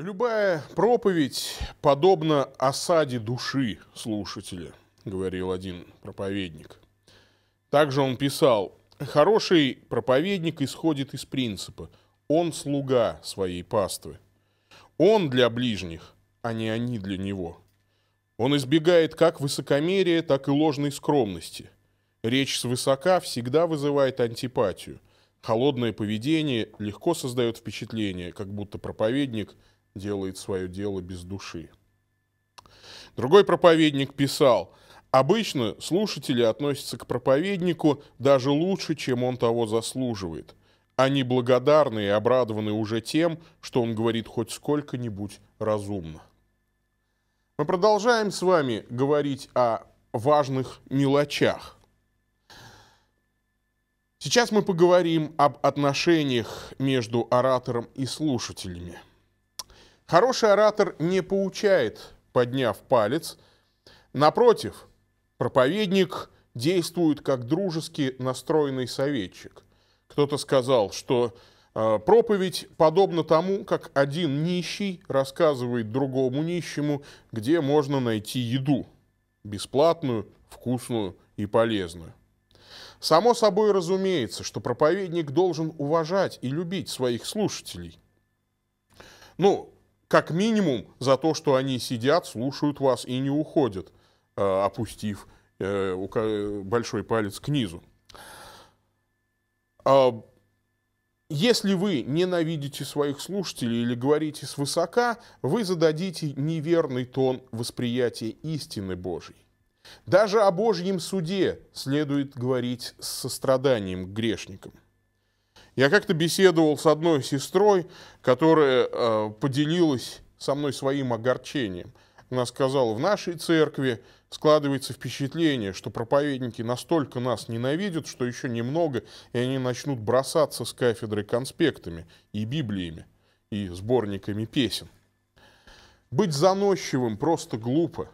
Любая проповедь подобна осаде души слушателя, говорил один проповедник. Также он писал, хороший проповедник исходит из принципа «он слуга своей паствы». Он для ближних, а не они для него. Он избегает как высокомерия, так и ложной скромности. Речь свысока всегда вызывает антипатию. Холодное поведение легко создает впечатление, как будто проповедник – делает свое дело без души. Другой проповедник писал, обычно слушатели относятся к проповеднику даже лучше, чем он того заслуживает. Они благодарны и обрадованы уже тем, что он говорит хоть сколько-нибудь разумно. Мы продолжаем с вами говорить о важных мелочах. Сейчас мы поговорим об отношениях между оратором и слушателями – Хороший оратор не поучает, подняв палец. Напротив, проповедник действует как дружески настроенный советчик. Кто-то сказал, что э, Проповедь подобна тому, как один нищий рассказывает другому нищему, где можно найти еду. Бесплатную, вкусную и полезную. Само собой разумеется, что проповедник должен уважать и любить своих слушателей. Ну, как минимум за то, что они сидят, слушают вас и не уходят, э, опустив э, большой палец к низу. А, если вы ненавидите своих слушателей или говорите свысока, вы зададите неверный тон восприятия истины Божьей. Даже о Божьем суде следует говорить с состраданием к грешникам. Я как-то беседовал с одной сестрой, которая э, поделилась со мной своим огорчением. Она сказала, в нашей церкви складывается впечатление, что проповедники настолько нас ненавидят, что еще немного, и они начнут бросаться с кафедры конспектами и библиями, и сборниками песен. Быть заносчивым просто глупо.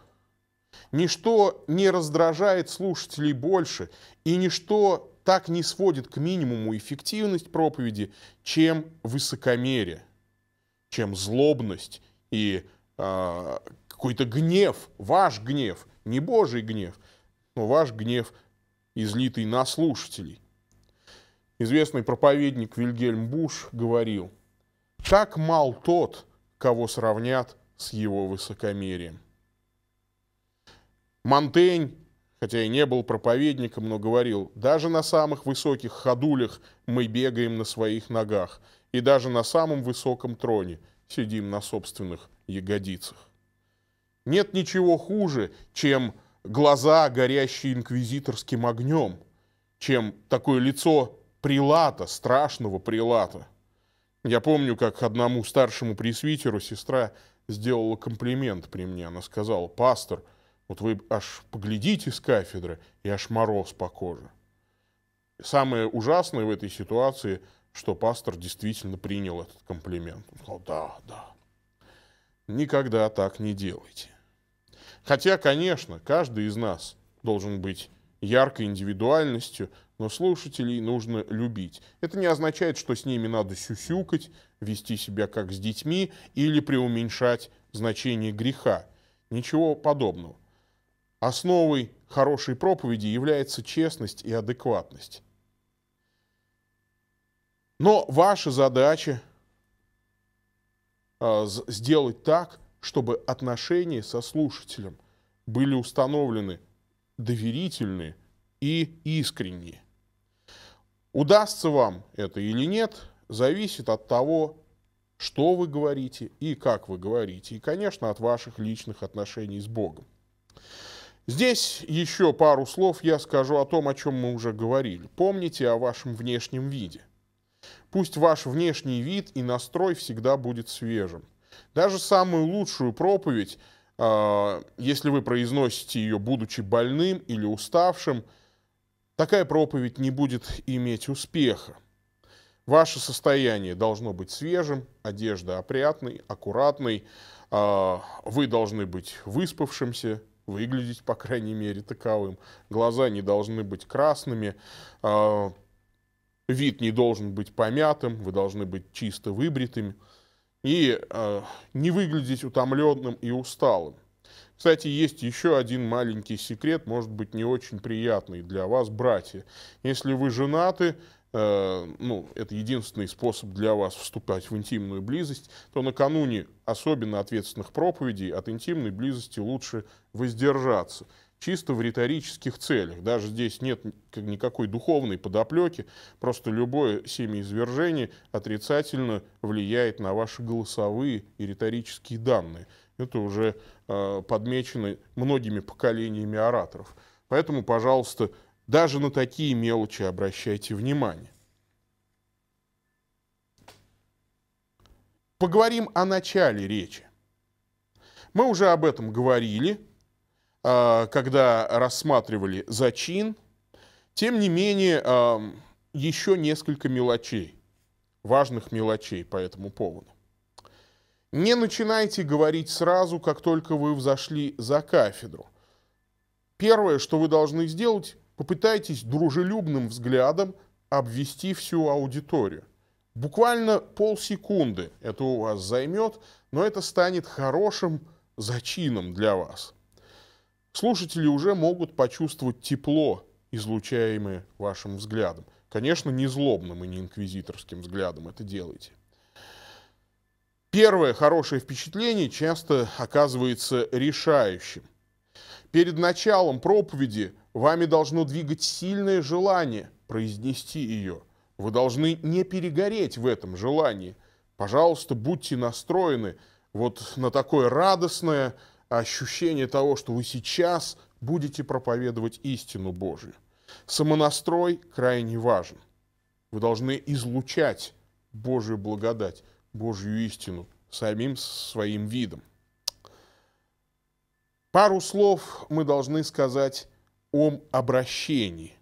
Ничто не раздражает слушателей больше, и ничто так не сводит к минимуму эффективность проповеди, чем высокомерие, чем злобность и э, какой-то гнев, ваш гнев, не Божий гнев, но ваш гнев, излитый на слушателей. Известный проповедник Вильгельм Буш говорил, «Как мал тот, кого сравнят с его высокомерием». Монтень хотя и не был проповедником, но говорил, даже на самых высоких ходулях мы бегаем на своих ногах, и даже на самом высоком троне сидим на собственных ягодицах. Нет ничего хуже, чем глаза, горящие инквизиторским огнем, чем такое лицо прилата, страшного прилата. Я помню, как одному старшему пресвитеру сестра сделала комплимент при мне. Она сказала, пастор – вот вы аж поглядите с кафедры, и аж мороз по коже. Самое ужасное в этой ситуации, что пастор действительно принял этот комплимент. Он сказал, да, да. Никогда так не делайте. Хотя, конечно, каждый из нас должен быть яркой индивидуальностью, но слушателей нужно любить. Это не означает, что с ними надо сюсюкать, вести себя как с детьми или преуменьшать значение греха. Ничего подобного. Основой хорошей проповеди является честность и адекватность. Но ваша задача а, сделать так, чтобы отношения со слушателем были установлены доверительные и искренние. Удастся вам это или нет, зависит от того, что вы говорите и как вы говорите, и, конечно, от ваших личных отношений с Богом. Здесь еще пару слов я скажу о том, о чем мы уже говорили. Помните о вашем внешнем виде. Пусть ваш внешний вид и настрой всегда будет свежим. Даже самую лучшую проповедь, а, если вы произносите ее, будучи больным или уставшим, такая проповедь не будет иметь успеха. Ваше состояние должно быть свежим, одежда опрятной, аккуратной, а, вы должны быть выспавшимся, выглядеть, по крайней мере, таковым. Глаза не должны быть красными, а, вид не должен быть помятым, вы должны быть чисто выбритыми и а, не выглядеть утомленным и усталым. Кстати, есть еще один маленький секрет, может быть, не очень приятный для вас, братья. Если вы женаты, Э, ну, это единственный способ для вас вступать в интимную близость, то накануне особенно ответственных проповедей от интимной близости лучше воздержаться чисто в риторических целях. Даже здесь нет никакой духовной подоплеки, просто любое семяизвержение отрицательно влияет на ваши голосовые и риторические данные. Это уже э, подмечено многими поколениями ораторов. Поэтому, пожалуйста, даже на такие мелочи обращайте внимание. Поговорим о начале речи. Мы уже об этом говорили, а, когда рассматривали зачин. Тем не менее, а, еще несколько мелочей, важных мелочей по этому поводу. Не начинайте говорить сразу, как только вы взошли за кафедру. Первое, что вы должны сделать, попытайтесь дружелюбным взглядом обвести всю аудиторию. Буквально полсекунды это у вас займет, но это станет хорошим зачином для вас. Слушатели уже могут почувствовать тепло, излучаемое вашим взглядом. Конечно, не злобным и не инквизиторским взглядом это делайте. Первое хорошее впечатление часто оказывается решающим. Перед началом проповеди вами должно двигать сильное желание произнести ее. Вы должны не перегореть в этом желании. Пожалуйста, будьте настроены вот на такое радостное ощущение того, что вы сейчас будете проповедовать истину Божию. Самонастрой крайне важен. Вы должны излучать Божью благодать, Божью истину самим своим видом. Пару слов мы должны сказать о обращении.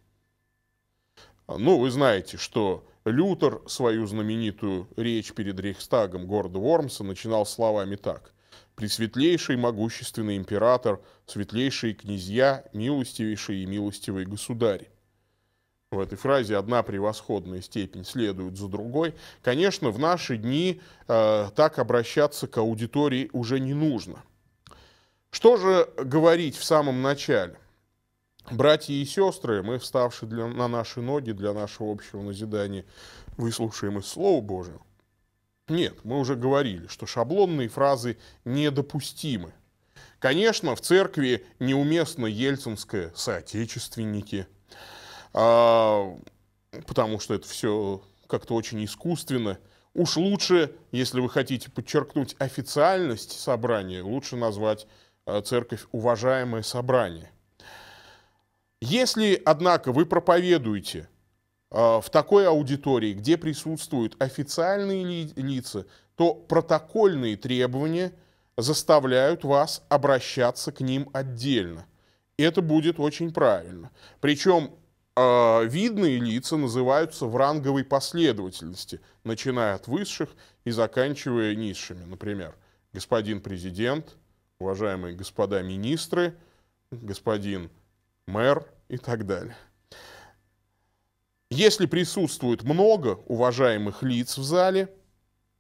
Ну, вы знаете, что Лютер свою знаменитую речь перед Рейхстагом города Вормса начинал словами так. «Пресветлейший могущественный император, светлейшие князья, милостивейшие и милостивые государи». В этой фразе одна превосходная степень следует за другой. Конечно, в наши дни э, так обращаться к аудитории уже не нужно – что же говорить в самом начале? Братья и сестры, мы, вставшие для, на наши ноги для нашего общего назидания, выслушаем из Слова Божьего. Нет, мы уже говорили, что шаблонные фразы недопустимы. Конечно, в церкви неуместно ельцинское «соотечественники», а, потому что это все как-то очень искусственно. Уж лучше, если вы хотите подчеркнуть официальность собрания, лучше назвать Э, церковь уважаемое собрание. Если, однако, вы проповедуете э, в такой аудитории, где присутствуют официальные лица, то протокольные требования заставляют вас обращаться к ним отдельно. Это будет очень правильно. Причем э, видные лица называются в ранговой последовательности, начиная от высших и заканчивая низшими, например, господин президент – уважаемые господа министры, господин мэр и так далее. Если присутствует много уважаемых лиц в зале,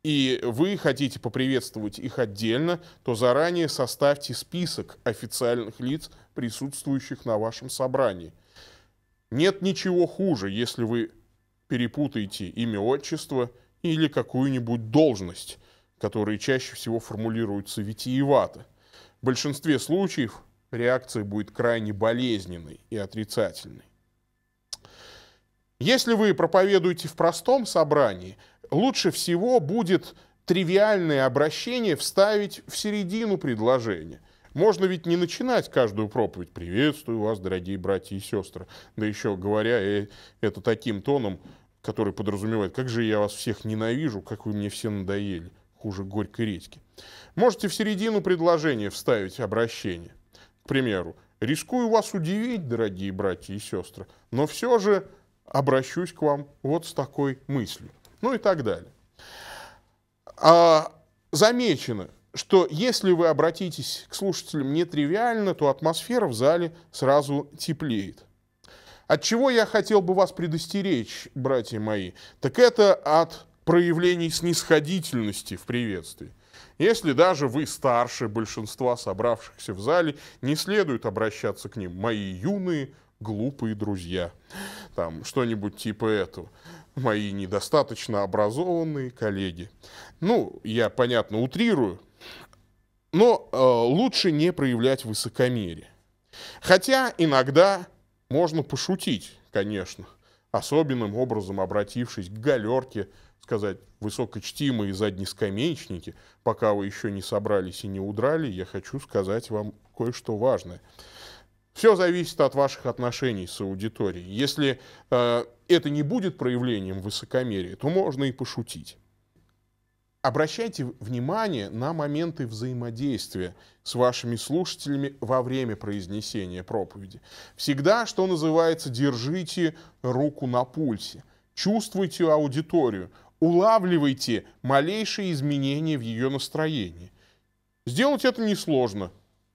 и вы хотите поприветствовать их отдельно, то заранее составьте список официальных лиц, присутствующих на вашем собрании. Нет ничего хуже, если вы перепутаете имя отчество или какую-нибудь должность, которые чаще всего формулируются витиевато – в большинстве случаев реакция будет крайне болезненной и отрицательной. Если вы проповедуете в простом собрании, лучше всего будет тривиальное обращение вставить в середину предложения. Можно ведь не начинать каждую проповедь «Приветствую вас, дорогие братья и сестры», да еще говоря э, это таким тоном, который подразумевает «Как же я вас всех ненавижу, как вы мне все надоели» хуже горькой редьки. Можете в середину предложения вставить обращение. К примеру, рискую вас удивить, дорогие братья и сестры, но все же обращусь к вам вот с такой мыслью. Ну и так далее. А, замечено, что если вы обратитесь к слушателям нетривиально, то атмосфера в зале сразу теплеет. От чего я хотел бы вас предостеречь, братья мои, так это от проявлений снисходительности в приветствии. Если даже вы старше большинства собравшихся в зале, не следует обращаться к ним «мои юные глупые друзья», там что-нибудь типа этого мои недостаточно образованные коллеги. Ну, я, понятно, утрирую, но э, лучше не проявлять высокомерие. Хотя иногда можно пошутить, конечно, особенным образом обратившись к галерке – сказать, высокочтимые задние заднескамеечники, пока вы еще не собрались и не удрали, я хочу сказать вам кое-что важное. Все зависит от ваших отношений с аудиторией. Если э, это не будет проявлением высокомерия, то можно и пошутить. Обращайте внимание на моменты взаимодействия с вашими слушателями во время произнесения проповеди. Всегда, что называется, держите руку на пульсе. Чувствуйте аудиторию, улавливайте малейшие изменения в ее настроении. Сделать это несложно.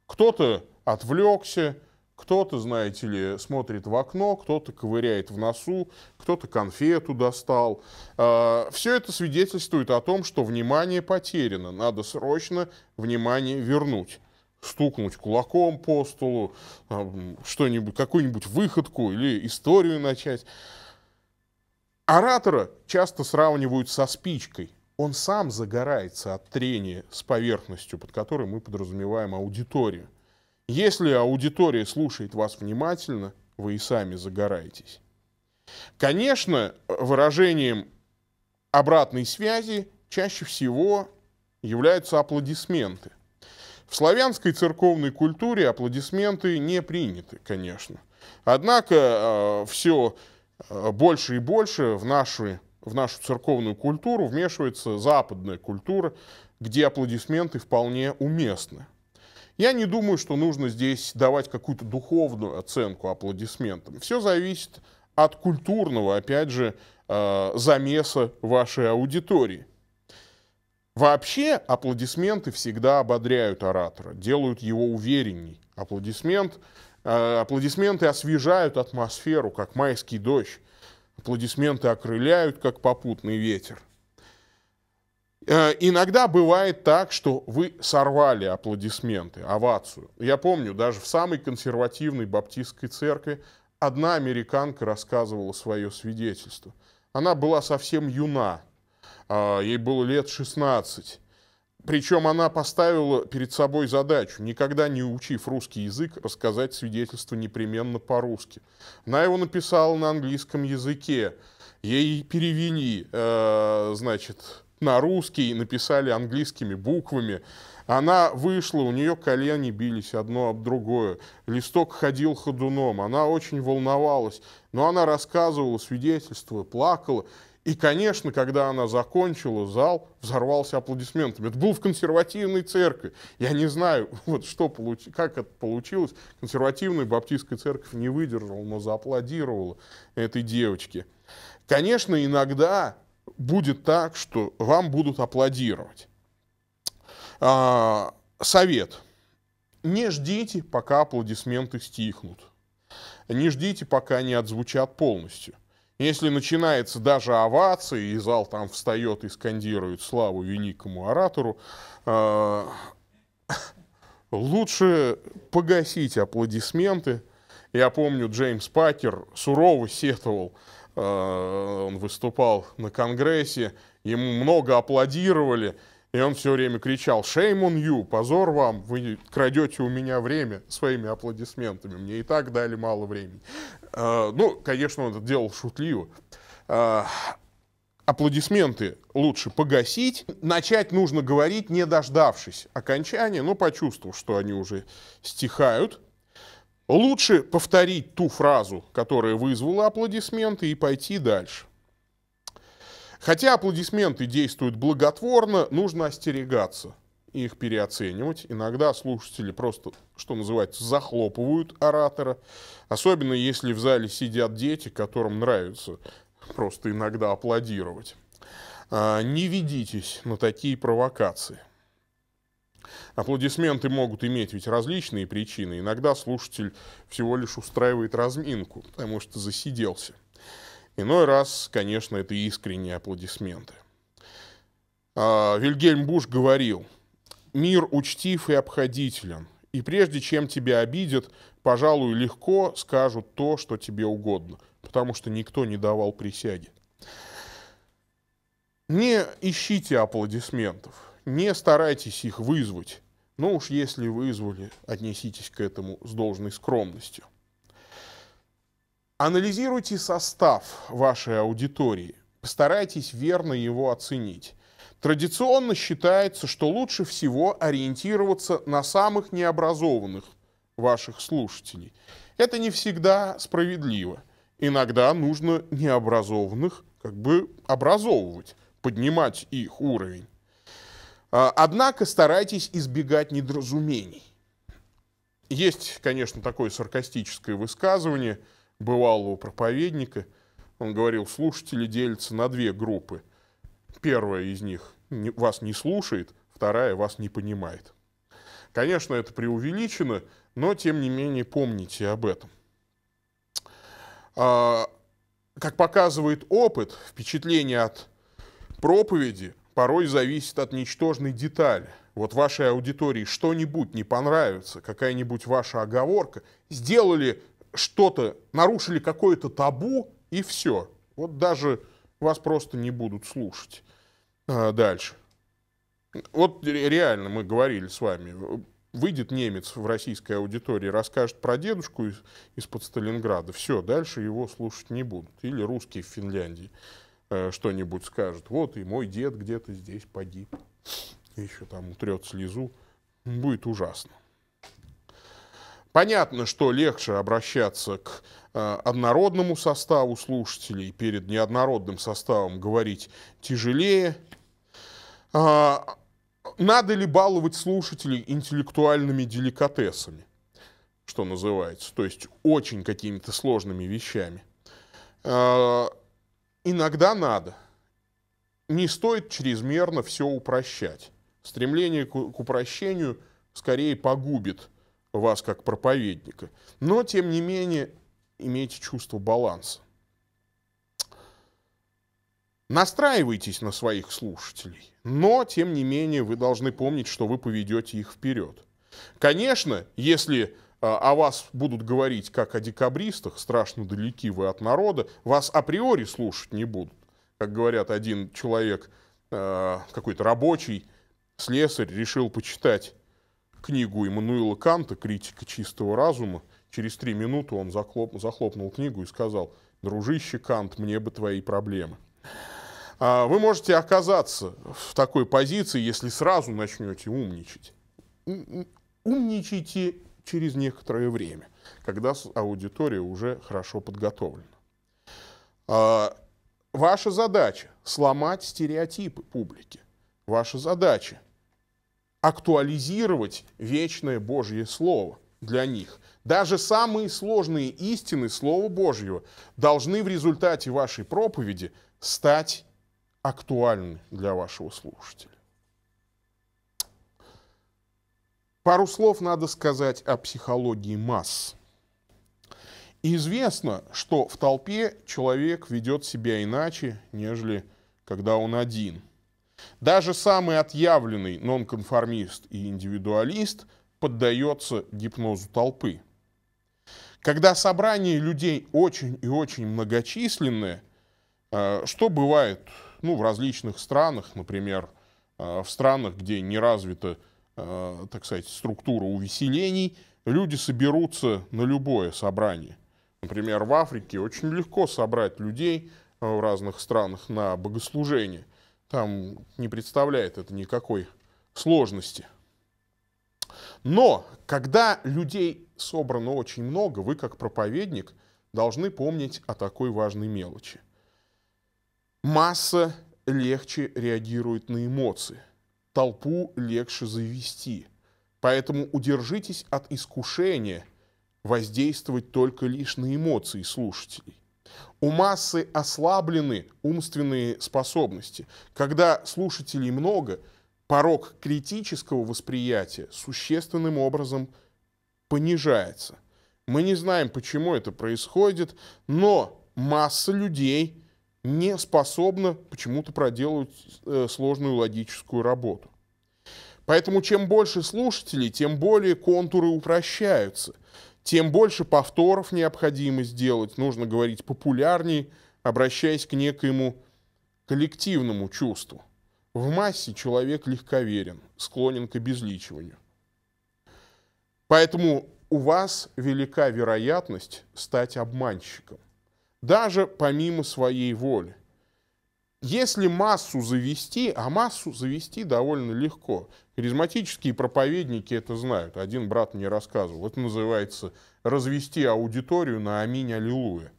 Кто-то отвлекся, кто-то, знаете ли, смотрит в окно, кто-то ковыряет в носу, кто-то конфету достал. А, Все это свидетельствует о том, что внимание потеряно. Надо срочно внимание вернуть. Стукнуть кулаком по столу, а, что-нибудь, какую-нибудь выходку или историю начать. Оратора часто сравнивают со спичкой. Он сам загорается от трения с поверхностью, под которой мы подразумеваем аудиторию. Если аудитория слушает вас внимательно, вы и сами загораетесь. Конечно, выражением обратной связи чаще всего являются аплодисменты. В славянской церковной культуре аплодисменты не приняты, конечно. Однако э, все Э, больше и больше в нашу, в нашу церковную культуру вмешивается западная культура, где аплодисменты вполне уместны. Я не думаю, что нужно здесь давать какую-то духовную оценку аплодисментам. Все зависит от культурного, опять же, э, замеса вашей аудитории. Вообще аплодисменты всегда ободряют оратора, делают его уверенней. Аплодисмент а, аплодисменты освежают атмосферу, как майский дождь. Аплодисменты окрыляют, как попутный ветер. А, иногда бывает так, что вы сорвали аплодисменты, овацию. Я помню, даже в самой консервативной баптистской церкви одна американка рассказывала свое свидетельство. Она была совсем юна, а, ей было лет 16. Причем она поставила перед собой задачу, никогда не учив русский язык, рассказать свидетельство непременно по-русски. Она его написала на английском языке. Ей перевели, э, значит, на русский, написали английскими буквами. Она вышла, у нее колени бились одно об другое, листок ходил ходуном, она очень волновалась, но она рассказывала свидетельство, плакала, и, конечно, когда она закончила, зал взорвался аплодисментами. Это был в консервативной церкви. Я не знаю, вот что получ... как это получилось. Консервативная баптистская церковь не выдержала, но зааплодировала этой девочке. Конечно, иногда будет так, что вам будут аплодировать. А, совет. Не ждите, пока аплодисменты стихнут. Не ждите, пока они отзвучат полностью. Если начинается даже овация, и зал там встает и скандирует славу великому оратору, э, лучше погасить аплодисменты. Я помню, Джеймс Пакер сурово сетовал, э, он выступал на Конгрессе, ему много аплодировали, и он все время кричал «Shame on you! Позор вам! Вы крадете у меня время своими аплодисментами! Мне и так дали мало времени!» А, ну, конечно, он это делал шутливо. А, аплодисменты лучше погасить. Начать нужно говорить, не дождавшись окончания, но почувствовав, что они уже стихают. Лучше повторить ту фразу, которая вызвала аплодисменты, и пойти дальше. Хотя аплодисменты действуют благотворно, нужно остерегаться их переоценивать. Иногда слушатели просто, что называется, захлопывают оратора. Особенно если в зале сидят дети, которым нравится просто иногда аплодировать. А, не ведитесь на такие провокации. Аплодисменты могут иметь ведь различные причины. Иногда слушатель всего лишь устраивает разминку, потому что засиделся. Иной раз, конечно, это искренние аплодисменты. А, Вильгельм Буш говорил – Мир учтив и обходителен, и прежде чем тебя обидят, пожалуй, легко скажут то, что тебе угодно, потому что никто не давал присяги. Не ищите аплодисментов, не старайтесь их вызвать. Но ну уж если вызвали, отнеситесь к этому с должной скромностью. Анализируйте состав вашей аудитории, постарайтесь верно его оценить. Традиционно считается, что лучше всего ориентироваться на самых необразованных ваших слушателей. Это не всегда справедливо. Иногда нужно необразованных как бы образовывать, поднимать их уровень. А, однако старайтесь избегать недоразумений. Есть, конечно, такое саркастическое высказывание бывалого проповедника. Он говорил, слушатели делятся на две группы – Первая из них вас не слушает, вторая вас не понимает. Конечно, это преувеличено, но тем не менее помните об этом. А, как показывает опыт, впечатление от проповеди порой зависит от ничтожной детали. Вот вашей аудитории что-нибудь не понравится, какая-нибудь ваша оговорка, сделали что-то, нарушили какое-то табу, и все. Вот даже вас просто не будут слушать а, дальше. Вот реально мы говорили с вами, выйдет немец в российской аудитории, расскажет про дедушку из, из-под Сталинграда, все, дальше его слушать не будут. Или русский в Финляндии э, что-нибудь скажет, Вот и мой дед где-то здесь погиб. еще там утрет слезу. Будет ужасно. Понятно, что легче обращаться к э, однородному составу слушателей, перед неоднородным составом говорить тяжелее. А, надо ли баловать слушателей интеллектуальными деликатесами, что называется, то есть очень какими-то сложными вещами? А, иногда надо. Не стоит чрезмерно все упрощать. Стремление к упрощению скорее погубит – вас как проповедника. Но, тем не менее, имейте чувство баланса. Настраивайтесь на своих слушателей, но, тем не менее, вы должны помнить, что вы поведете их вперед. Конечно, если а, о вас будут говорить как о декабристах, страшно далеки вы от народа, вас априори слушать не будут. Как говорят, один человек, а, какой-то рабочий, слесарь, решил почитать книгу Иммануила Канта «Критика чистого разума». Через три минуты он захлоп, захлопнул книгу и сказал, «Дружище Кант, мне бы твои проблемы». А вы можете оказаться в такой позиции, если сразу начнете умничать. Умничайте через некоторое время, когда аудитория уже хорошо подготовлена. А, ваша задача – сломать стереотипы публики. Ваша задача – актуализировать вечное Божье Слово для них. Даже самые сложные истины Слова Божьего должны в результате вашей проповеди стать актуальны для вашего слушателя. Пару слов надо сказать о психологии масс. Известно, что в толпе человек ведет себя иначе, нежели когда он один – даже самый отъявленный нонконформист и индивидуалист поддается гипнозу толпы. Когда собрание людей очень и очень многочисленное, э, что бывает ну, в различных странах, например, э, в странах, где не развита, э, так сказать, структура увеселений, люди соберутся на любое собрание. Например, в Африке очень легко собрать людей в разных странах на богослужение – там не представляет это никакой сложности. Но когда людей собрано очень много, вы как проповедник должны помнить о такой важной мелочи. Масса легче реагирует на эмоции, толпу легче завести. Поэтому удержитесь от искушения воздействовать только лишь на эмоции слушателей. У массы ослаблены умственные способности. Когда слушателей много, порог критического восприятия существенным образом понижается. Мы не знаем, почему это происходит, но масса людей не способна почему-то проделывать э, сложную логическую работу. Поэтому чем больше слушателей, тем более контуры упрощаются, тем больше повторов необходимо сделать, нужно говорить популярней, обращаясь к некоему коллективному чувству. В массе человек легковерен, склонен к обезличиванию. Поэтому у вас велика вероятность стать обманщиком, даже помимо своей воли. Если массу завести, а массу завести довольно легко. Харизматические проповедники это знают. Один брат мне рассказывал. Это называется «развести аудиторию на аминь аллилуйя»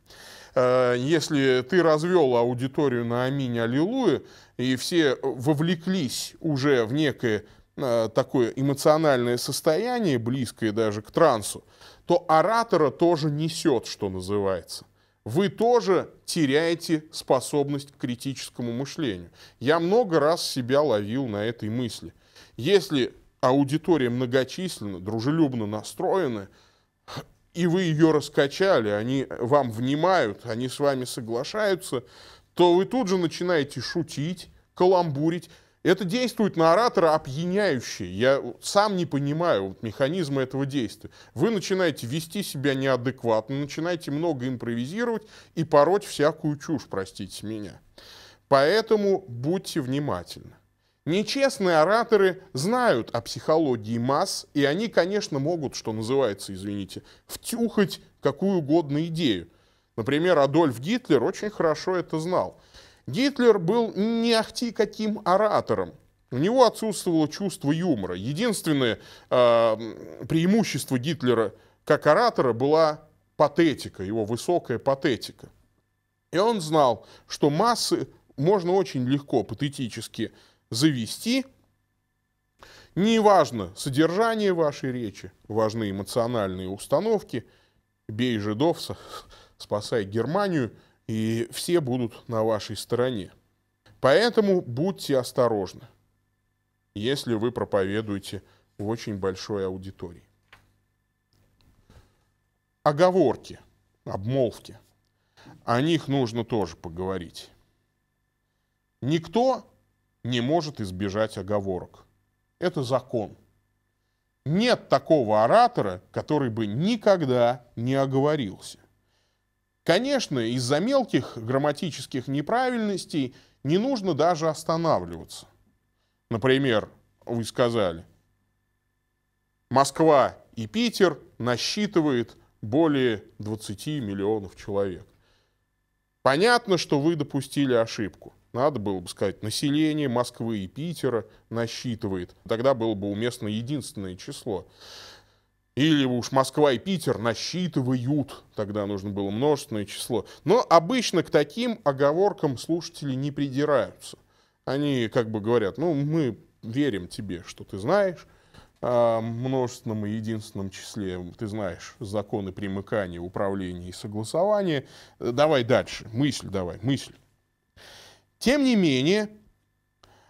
э, если ты развел аудиторию на аминь, аллилуйя, и все вовлеклись уже в некое э, такое эмоциональное состояние, близкое даже к трансу, то оратора тоже несет, что называется вы тоже теряете способность к критическому мышлению. Я много раз себя ловил на этой мысли. Если аудитория многочисленна, дружелюбно настроена, и вы ее раскачали, они вам внимают, они с вами соглашаются, то вы тут же начинаете шутить, каламбурить. Это действует на оратора опьяняюще. Я сам не понимаю вот, механизма этого действия. Вы начинаете вести себя неадекватно, начинаете много импровизировать и пороть всякую чушь, простите меня. Поэтому будьте внимательны. Нечестные ораторы знают о психологии масс, и они, конечно, могут, что называется, извините, втюхать какую угодно идею. Например, Адольф Гитлер очень хорошо это знал – Гитлер был не ахти каким оратором. У него отсутствовало чувство юмора. Единственное э, преимущество Гитлера как оратора была патетика, его высокая патетика. И он знал, что массы можно очень легко патетически завести. Не важно содержание вашей речи, важны эмоциональные установки. Бей жидов, спасай Германию – и все будут на вашей стороне. Поэтому будьте осторожны, если вы проповедуете в очень большой аудитории. Оговорки, обмолвки. О них нужно тоже поговорить. Никто не может избежать оговорок. Это закон. Нет такого оратора, который бы никогда не оговорился. Конечно, из-за мелких грамматических неправильностей не нужно даже останавливаться. Например, вы сказали, Москва и Питер насчитывает более 20 миллионов человек. Понятно, что вы допустили ошибку. Надо было бы сказать, население Москвы и Питера насчитывает. Тогда было бы уместно единственное число. Или уж Москва и Питер насчитывают, тогда нужно было множественное число. Но обычно к таким оговоркам слушатели не придираются. Они как бы говорят, ну мы верим тебе, что ты знаешь, о а, множественном и единственном числе, ты знаешь, законы примыкания, управления и согласования. Давай дальше, мысль давай, мысль. Тем не менее,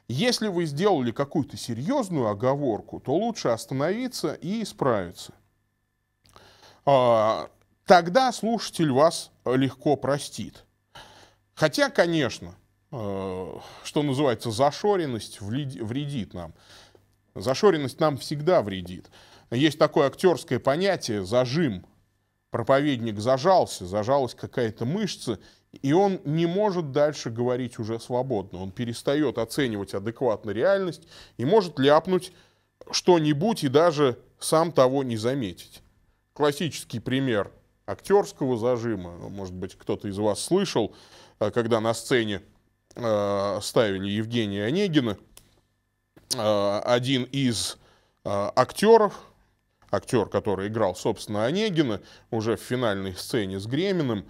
если вы сделали какую-то серьезную оговорку, то лучше остановиться и исправиться. А, тогда слушатель вас э, легко простит. Хотя, конечно, э, что называется, зашоренность вредит нам. Зашоренность нам всегда вредит. Есть такое актерское понятие «зажим». Проповедник зажался, зажалась какая-то мышца, и он не может дальше говорить уже свободно. Он перестает оценивать адекватно реальность и может ляпнуть что-нибудь и даже сам того не заметить классический пример актерского зажима. Ну, может быть, кто-то из вас слышал, э, когда на сцене э, ставили Евгения Онегина, э, один из актеров, актер, который играл, собственно, Онегина, уже в финальной сцене с Греминым,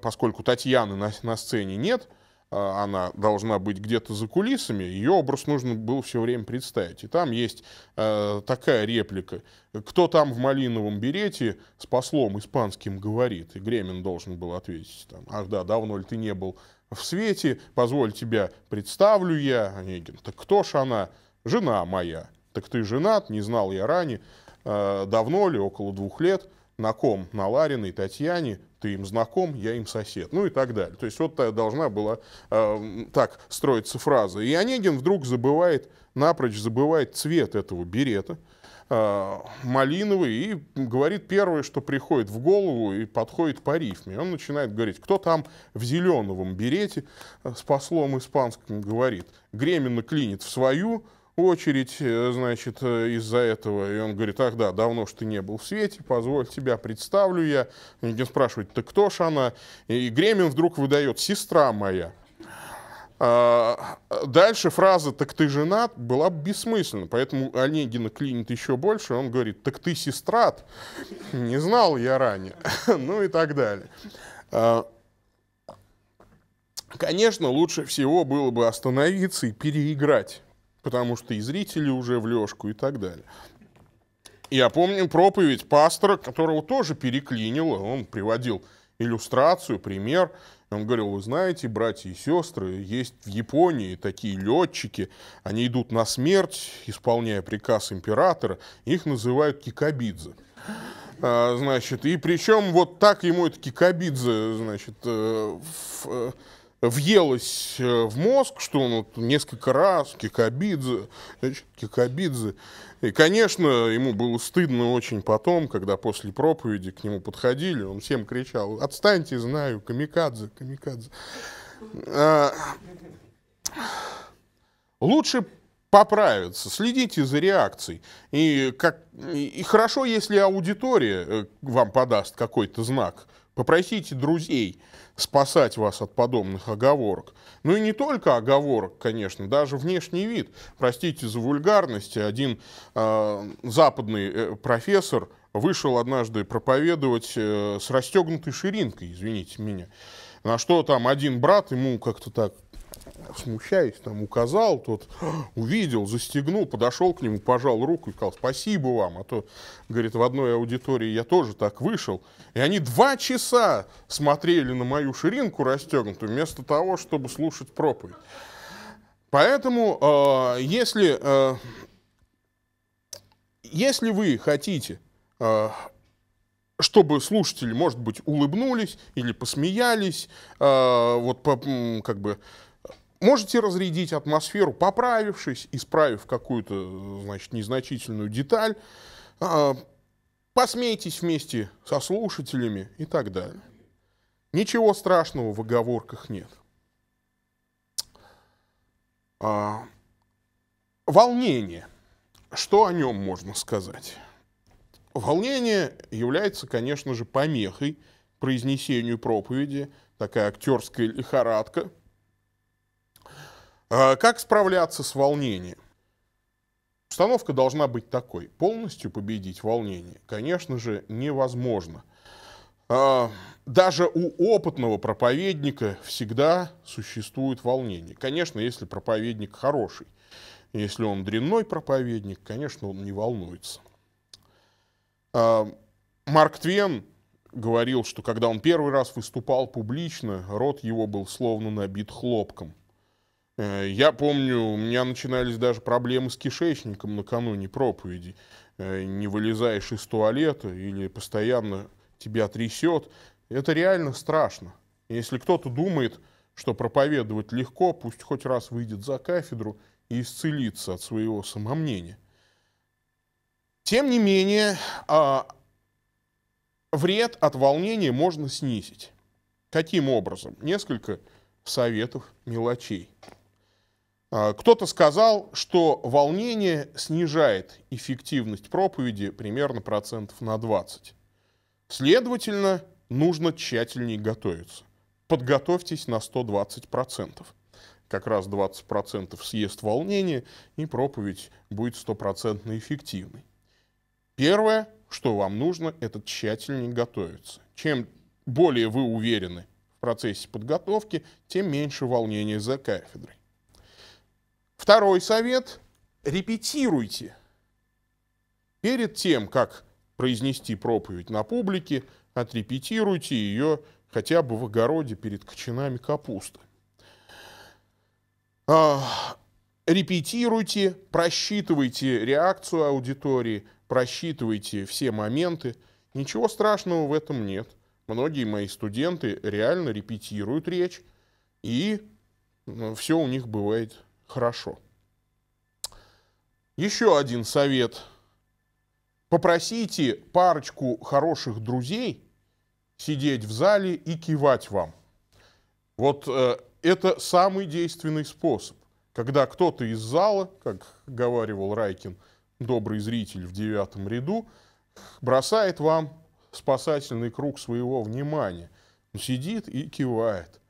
поскольку Татьяны на, на сцене нет – а, она должна быть где-то за кулисами, ее образ нужно было все время представить. И там есть э, такая реплика. Кто там в малиновом берете с послом испанским говорит? И Гремин должен был ответить. Там, Ах да, давно ли ты не был в свете? Позволь тебя представлю я. Онегин. Так кто ж она? Жена моя. Так ты женат, не знал я ранее. Э, давно ли? Около двух лет на ком? На Лариной, Татьяне, ты им знаком, я им сосед, ну и так далее. То есть вот должна была э, так строиться фраза. И Онегин вдруг забывает, напрочь забывает цвет этого берета, э, малиновый, и говорит первое, что приходит в голову и подходит по рифме. Он начинает говорить, кто там в зеленовом берете э, с послом испанским говорит, Гремина клинит в свою, очередь, э, значит, э, из-за этого. И он говорит, ах да, давно что ты не был в свете, позволь тебя представлю я. Никин спрашивает, ты кто ж она? И Гремин вдруг выдает, сестра моя. А, дальше фраза «так ты женат» была бессмысленна, поэтому Онегина клинит еще больше, он говорит «так ты сестрат», не знал я ранее, ну и так далее. А, конечно, лучше всего было бы остановиться и переиграть потому что и зрители уже в лёжку и так далее. Я помню проповедь пастора, которого тоже переклинило. Он приводил иллюстрацию, пример. Он говорил, вы знаете, братья и сестры, есть в Японии такие летчики, они идут на смерть, исполняя приказ императора, их называют кикабидзе. А, значит, и причем вот так ему это кикабидзе, значит, в, э, въелось э, в мозг, что он вот несколько раз Кикабидзе, значит, Кикабидзе. И, конечно, ему было стыдно очень потом, когда после проповеди к нему подходили, он всем кричал, отстаньте, знаю, камикадзе, камикадзе. А, лучше поправиться, следите за реакцией. И, как, и хорошо, если аудитория э, вам подаст какой-то знак. Попросите друзей – спасать вас от подобных оговорок. Ну и не только оговорок, конечно, даже внешний вид. Простите за вульгарность, один э, западный э, профессор вышел однажды проповедовать э, с расстегнутой ширинкой, извините меня. На что там один брат ему как-то так смущаясь, там указал, тот увидел, застегнул, подошел к нему, пожал руку и сказал, спасибо вам, а то, говорит, в одной аудитории я тоже так вышел. И они два часа смотрели на мою ширинку расстегнутую, вместо того, чтобы слушать проповедь. Поэтому, э, если, э, если вы хотите э, чтобы слушатели, может быть, улыбнулись или посмеялись, э, вот по, как бы можете разрядить атмосферу, поправившись, исправив какую-то, значит, незначительную деталь, а, посмейтесь вместе со слушателями и так далее. Ничего страшного в оговорках нет. А, волнение. Что о нем можно сказать? Волнение является, конечно же, помехой произнесению проповеди, такая актерская лихорадка – а как справляться с волнением? Установка должна быть такой. Полностью победить волнение, конечно же, невозможно. А, даже у опытного проповедника всегда существует волнение. Конечно, если проповедник хороший. Если он дрянной проповедник, конечно, он не волнуется. А, Марк Твен говорил, что когда он первый раз выступал публично, рот его был словно набит хлопком – Э, я помню, у меня начинались даже проблемы с кишечником накануне проповеди. Э, не вылезаешь из туалета или постоянно тебя трясет. Это реально страшно. Если кто-то думает, что проповедовать легко, пусть хоть раз выйдет за кафедру и исцелится от своего самомнения. Тем не менее, а, вред от волнения можно снизить. Каким образом? Несколько советов, мелочей. А, кто-то сказал, что волнение снижает эффективность проповеди примерно процентов на 20. Следовательно, нужно тщательнее готовиться. Подготовьтесь на 120%. Как раз 20% съест волнение, и проповедь будет стопроцентно эффективной. Первое, что вам нужно, это тщательнее готовиться. Чем более вы уверены в процессе подготовки, тем меньше волнения за кафедрой. Второй совет – репетируйте. Перед тем, как произнести проповедь на публике, отрепетируйте ее хотя бы в огороде перед кочанами капусты. А, репетируйте, просчитывайте реакцию аудитории, просчитывайте все моменты. Ничего страшного в этом нет. Многие мои студенты реально репетируют речь, и ну, все у них бывает хорошо. Еще один совет. Попросите парочку хороших друзей сидеть в зале и кивать вам. Вот э, это самый действенный способ. Когда кто-то из зала, как говаривал Райкин, добрый зритель в девятом ряду, бросает вам спасательный круг своего внимания. Он сидит и кивает.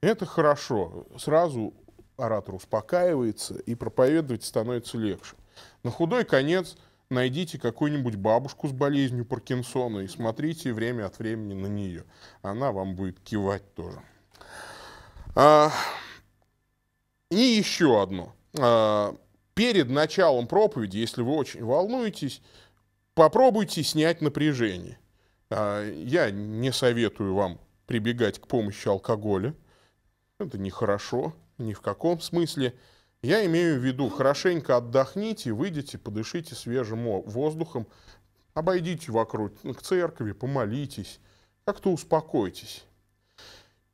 Это хорошо. Сразу оратор успокаивается, и проповедовать становится легче. На худой конец найдите какую-нибудь бабушку с болезнью Паркинсона и смотрите время от времени на нее. Она вам будет кивать тоже. А, и еще одно. А, перед началом проповеди, если вы очень волнуетесь, попробуйте снять напряжение. А, я не советую вам прибегать к помощи алкоголя. Это нехорошо. хорошо ни в каком смысле. Я имею в виду, хорошенько отдохните, выйдите, подышите свежим воздухом, обойдите вокруг ну, к церкви, помолитесь, как-то успокойтесь.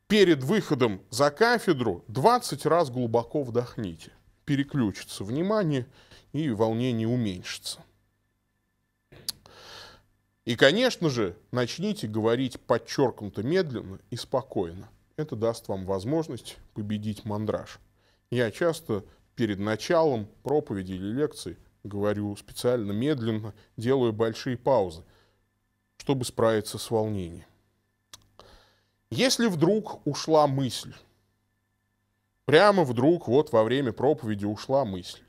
Перед выходом за кафедру 20 раз глубоко вдохните. Переключится внимание и волнение уменьшится. И, конечно же, начните говорить подчеркнуто медленно и спокойно это даст вам возможность победить мандраж. Я часто перед началом проповеди или лекции говорю специально медленно, делаю большие паузы, чтобы справиться с волнением. Если вдруг ушла мысль, прямо вдруг вот во время проповеди ушла мысль,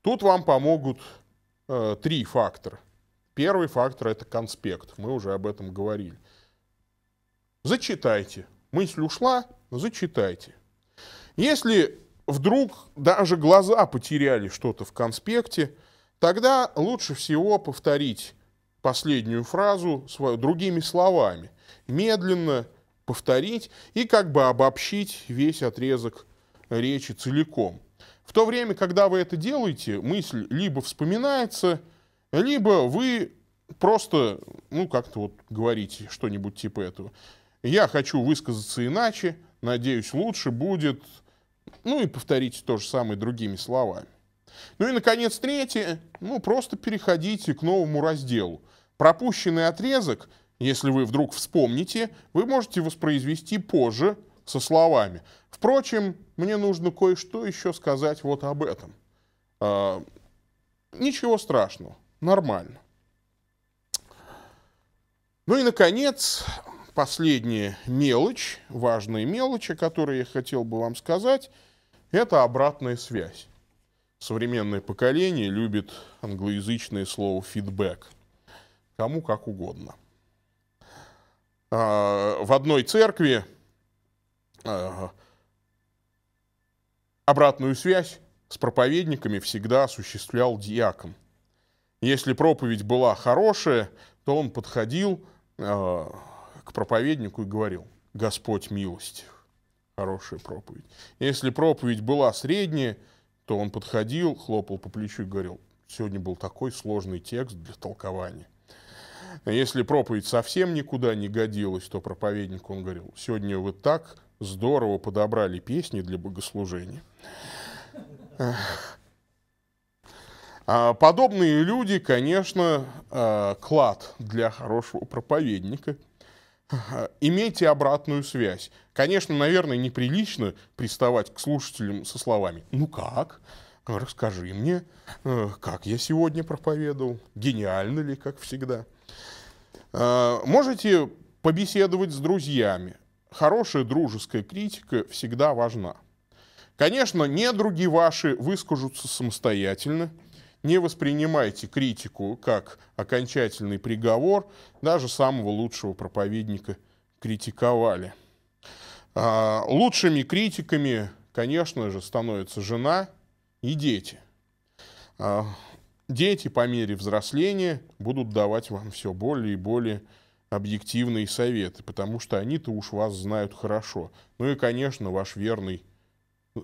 тут вам помогут э, три фактора. Первый фактор – это конспект, мы уже об этом говорили. Зачитайте мысль ушла, зачитайте. Если вдруг даже глаза потеряли что-то в конспекте, тогда лучше всего повторить последнюю фразу свою другими словами, медленно повторить и как бы обобщить весь отрезок речи целиком. В то время, когда вы это делаете, мысль либо вспоминается, либо вы просто, ну, как-то вот говорите что-нибудь типа этого. Я хочу высказаться иначе, надеюсь, лучше будет, ну и повторите то же самое другими словами. Ну и, наконец, третье, ну просто переходите к новому разделу. Пропущенный отрезок, если вы вдруг вспомните, вы можете воспроизвести позже со словами. Впрочем, мне нужно кое-что еще сказать вот об этом. Э, ничего страшного, нормально. Ну и, наконец, последняя мелочь, важная мелочь, о которой я хотел бы вам сказать, это обратная связь. Современное поколение любит англоязычное слово «фидбэк». Кому как угодно. А, в одной церкви а, обратную связь с проповедниками всегда осуществлял диакон. Если проповедь была хорошая, то он подходил, а, к проповеднику и говорил, Господь милостив. Хорошая проповедь. Если проповедь была средняя, то он подходил, хлопал по плечу и говорил, сегодня был такой сложный текст для толкования. Если проповедь совсем никуда не годилась, то проповедник, он говорил, сегодня вы так здорово подобрали песни для богослужения. А подобные люди, конечно, э, клад для хорошего проповедника. имейте обратную связь. Конечно, наверное, неприлично приставать к слушателям со словами «Ну как?», «Расскажи мне, э, как я сегодня проповедовал?», «Гениально ли, как всегда?». А, можете побеседовать с друзьями. Хорошая дружеская критика всегда важна. Конечно, недруги ваши выскажутся самостоятельно – не воспринимайте критику как окончательный приговор. Даже самого лучшего проповедника критиковали. А, лучшими критиками, конечно же, становятся жена и дети. А, дети по мере взросления будут давать вам все более и более объективные советы, потому что они-то уж вас знают хорошо. Ну и, конечно, ваш верный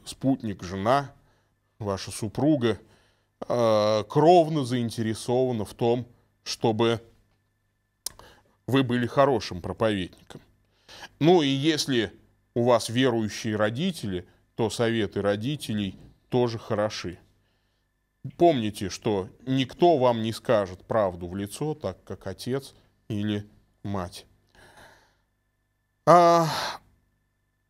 спутник, жена, ваша супруга – Э, кровно заинтересована в том, чтобы вы были хорошим проповедником. Ну и если у вас верующие родители, то советы родителей тоже хороши. Помните, что никто вам не скажет правду в лицо, так как отец или мать. А,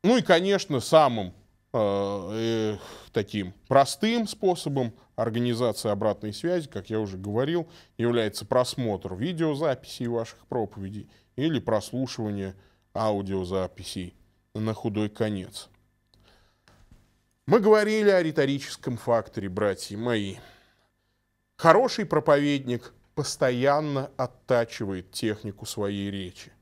ну и, конечно, самым э, э таким простым способом организации обратной связи, как я уже говорил, является просмотр видеозаписей ваших проповедей или прослушивание аудиозаписей на худой конец. Мы говорили о риторическом факторе, братья мои. Хороший проповедник постоянно оттачивает технику своей речи.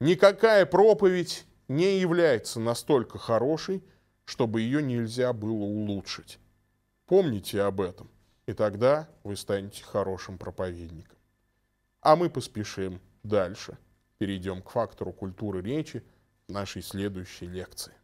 Никакая проповедь не является настолько хорошей, чтобы ее нельзя было улучшить. Помните об этом, и тогда вы станете хорошим проповедником. А мы поспешим дальше. Перейдем к фактору культуры речи нашей следующей лекции.